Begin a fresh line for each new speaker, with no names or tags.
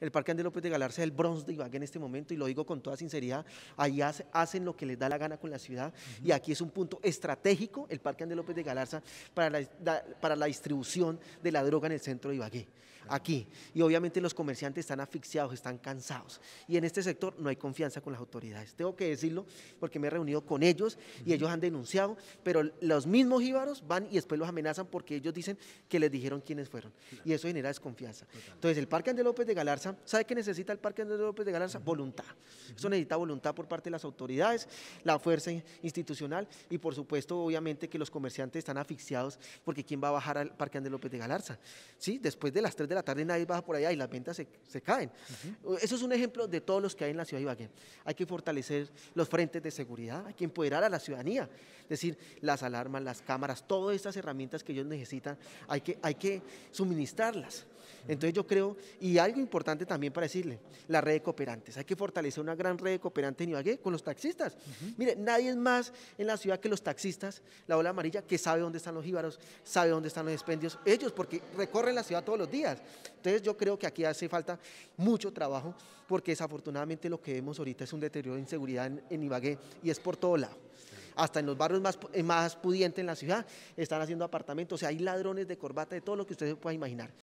el Parque Andrés López de Galarza, es el bronce de Ibagué en este momento, y lo digo con toda sinceridad, ahí hacen lo que les da la gana con la ciudad, y aquí es un punto estratégico, el Parque Andrés López de Galarza, para la, para la distribución de la droga en el centro de Ibagué aquí. Y obviamente los comerciantes están asfixiados, están cansados. Y en este sector no hay confianza con las autoridades. Tengo que decirlo porque me he reunido con ellos y ellos han denunciado, pero los mismos jíbaros van y después los amenazan porque ellos dicen que les dijeron quiénes fueron. Y eso genera desconfianza. Entonces el Parque Andrés López de Galarza ¿Sabe qué necesita el Parque Andrés López de Galarza? Voluntad. Eso necesita voluntad por parte de las autoridades, la fuerza institucional y por supuesto, obviamente, que los comerciantes están asfixiados porque ¿quién va a bajar al Parque Andrés López de Galarza? ¿Sí? Después de las 3 de la tarde nadie baja por allá y las ventas se, caen. Eso es un ejemplo de todos los que hay en la ciudad de Ibagué. Hay que fortalecer los frentes de seguridad, hay que empoderar a la ciudadanía. Es decir, las alarmas, las cámaras, todas estas herramientas que ellos necesitan, hay que, hay que suministrarlas. Entonces yo creo, y algo importante también para decirle, la red de cooperantes. Hay que fortalecer una gran red de cooperantes en Ibagué con los taxistas. Mire, nadie es más en la ciudad que los taxistas, la ola amarilla, que sabe dónde están los íbaros, sabe dónde están los expendios, ellos, porque recorren la ciudad todos los días. Entonces yo creo que aquí hace falta mucho trabajo, porque desafortunadamente lo que vemos ahorita es un deterioro de inseguridad en, Ibagué y es por todo lado hasta en los barrios más, pudientes en la ciudad, están haciendo apartamentos, o sea, hay ladrones de corbata, de todo lo que ustedes puedan imaginar.